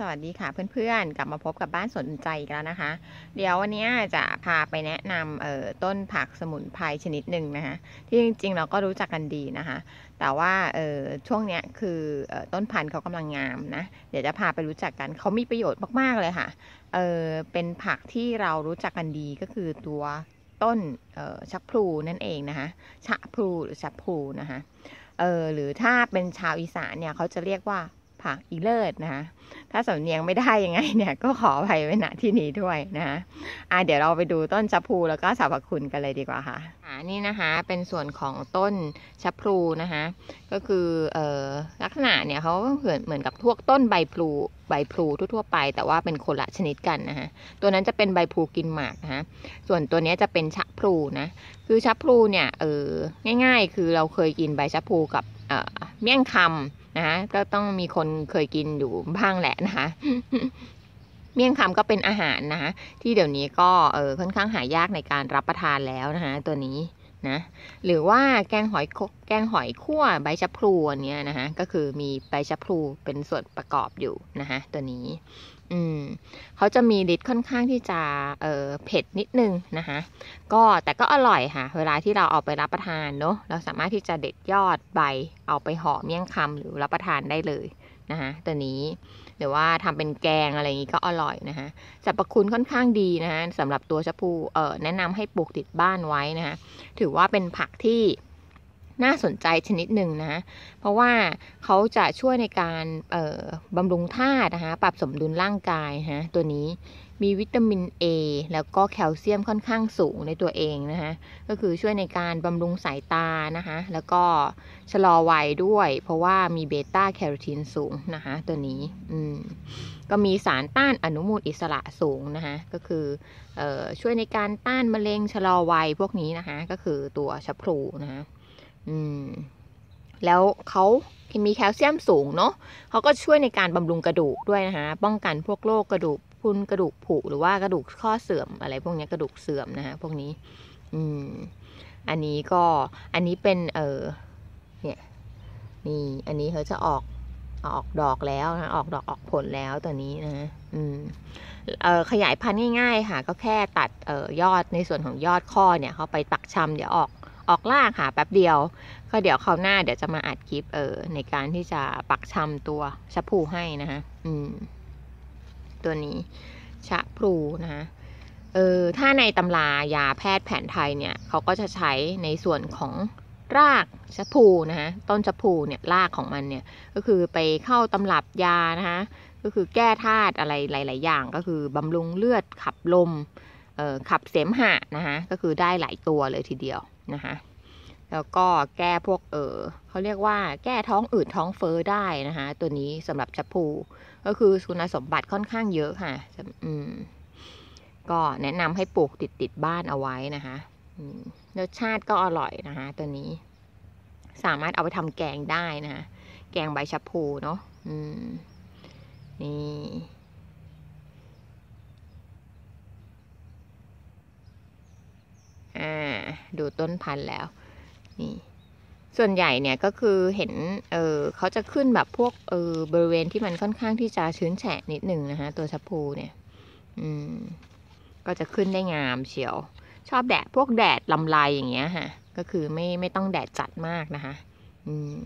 สวัสดีค่ะเพื่อนๆกลับมาพบกับบ้านสนใจอีกแล้วนะคะ เดี๋ยววันนี้จะพาไปแนะนำต้นผักสมุนไพรชนิดหนึ่งนะคะ ที่จริงๆเราก็รู้จักกันดีนะคะ แต่ว่าช่วงนี้คืออต้นพันธุ์เขากำลังงามนะเดี๋ยวจะพาไปรู้จักกันเขามีประโยชน์มากๆเลยค่ะเเป็นผักที่เรารู้จักกันดีก็คือตัวต้นชักพลูนั่นเองนะคะชะพลูหรือชักพลูนะคะหรือถ้าเป็นชาวอีสานเนี่ยเขาจะเรียกว่าผักอีเลิศนะคะถ้าสำเนียงไม่ได้ยังไงเนี่ยก็ขอไภัยไว้ณที่นี้ด้วยนะคะอ่ะเดี๋ยวเราไปดูต้นชะพลูแล้วก็สรรพคุณกันเลยดีกว่าค่ะอ่านี่นะคะเป็นส่วนของต้นชะพลูนะคะก็คือเอ่อลักษณะเนี่ยเขาเหมือนเหมือนกับพวกต้นใบพลูใบพลูทั่วๆไป แต่ว่าเป็นคนละชนิดกันนะคะตัวนั้นจะเป็นใบพลูกินหมากนะคะส่วนตัวนี้จะเป็นชะพลูนะคือชะพลูเนี่ยเออง่ายๆคือเราเคยกินใบชะพลูกับเมี่ยงคำนะก็ต้องมีคนเคยกินอยู่บ้างแหละนะคะ เมี่ยงคำก็เป็นอาหารนะคะที่เดี๋ยวนี้ก็เออค่อนข้างหายากในการรับประทานแล้วนะคะตัวนี้นะหรือว่าแกงหอยแกงหอยคั่วใบชะพลูเนี้ยนะคะก็คือมีใบชะพลูเป็นส่วนประกอบอยู่นะคะตัวนี้อืมเขาจะมีฤทธิ์ค่อนข้างที่จะเออเผ็ดนิดนึงนะคะก็แต่ก็อร่อยค่ะ เวลาที่เราเอาไปรับประทานเนาะเราสามารถที่จะเด็ดยอดใบเอาไปห่อเมี่ยงคำหรือรับประทานได้เลยนะคะตัวนี้หรือว่าทำเป็นแกงอะไรอย่างนี้ก็อร่อยนะคะสรรพคุณค่อนข้างดีนะคะสำหรับตัวชะพูเอ่อแนะนำให้ปลูกติดบ้านไว้นะคะถือว่าเป็นผักที่น่าสนใจชนิดหนึ่งนะ เพราะว่าเขาจะช่วยในการบำรุงธาตุนะคะปรับสมดุลร่างกายฮะตัวนี้มีวิตามิน A แล้วก็แคลเซียมค่อนข้างสูงในตัวเองนะคะก็คือช่วยในการบำรุงสายตานะคะแล้วก็ชะลอวัยด้วย เพราะว่ามีเบต้าแคโรทีนสูงนะคะตัวนี้อืมก็มีสารต้านอนุมูลอิสระสูงนะคะก็คือออช่วยในการต้านมะเร็งชะลอวัยพวกนี้นะคะก็คือตัวชับพลูนะคะืมแล้วเขามีแคลเซียมสูงเนาะเขาก็ช่วยในการบำรุงกระดูกด้วยนะคะป้องกันพวกโรคกระดูกพุนกระดูกผุหรือว่ากระดูกข้อเสื่อมอะไรพวกนี้กระดูกเสื่อมนะคะพวกนี้ อืมอันนี้ก็อันนี้เป็นเออเนี่ยนี่อันนี้เขาจะออกออกดอกแล้วนะออกดอกออกผลแล้วตัวนี้นะ อืมเออขยายพันธุ์ง่ายๆค่ะก็แค่ตัดเออยอดในส่วนของยอดข้อเนี่ยเขาไปตักชำเดี๋ยวออกออกล่าหาแป๊บเดียวก็เดี๋ยวคราวหน้าเดี๋ยวจะมาอัดคลิปเออในการที่จะปักชำตัวชะพูให้นะฮะอืมตัวนี้ชะพลูนะฮะเออถ้าในตำรายาแพทย์แผนไทยเนี่ยเขาก็จะใช้ในส่วนของรากชะพูนะฮะต้นชะพูเนี่ยรากของมันเนี่ยก็คือไปเข้าตำรับยานะฮะก็คือแก้ธาตุอะไรหลายๆ อย่างก็คือบำรุงเลือดขับลมขับเสมหะนะคะก็คือได้หลายตัวเลยทีเดียวนะคะแล้วก็แก้พวกเออเขาเรียกว่าแก้ท้องอืดท้องเฟอ้อได้นะคะตัวนี้สำหรับชัพู ก็คือคุณสมบัติค่อนข้างเยอะค่ะ อืมก็แนะนำให้ปลูกติดติดบ้านเอาไว้นะคะรสชาติก็อร่อยนะคะตัวนี้ สามารถเอาไปทำแกงได้นะคะแกงใบชัพูเนาะอืมนี่ดูต้นพันธุ์แล้วนี่ส่วนใหญ่เนี่ยก็คือเห็น เออเขาจะขึ้นแบบพวกเออบริเวณที่มันค่อนข้างที่จะชื้นแฉะนิดหนึ่งนะคะ ตัวชะพูเนี่ย อืม ก็จะขึ้นได้งามเฉียว ชอบแดดพวกแดดลำลายอย่างเงี้ยค่ะก็คือไม่ไม่ต้องแดดจัดมากนะคะอืม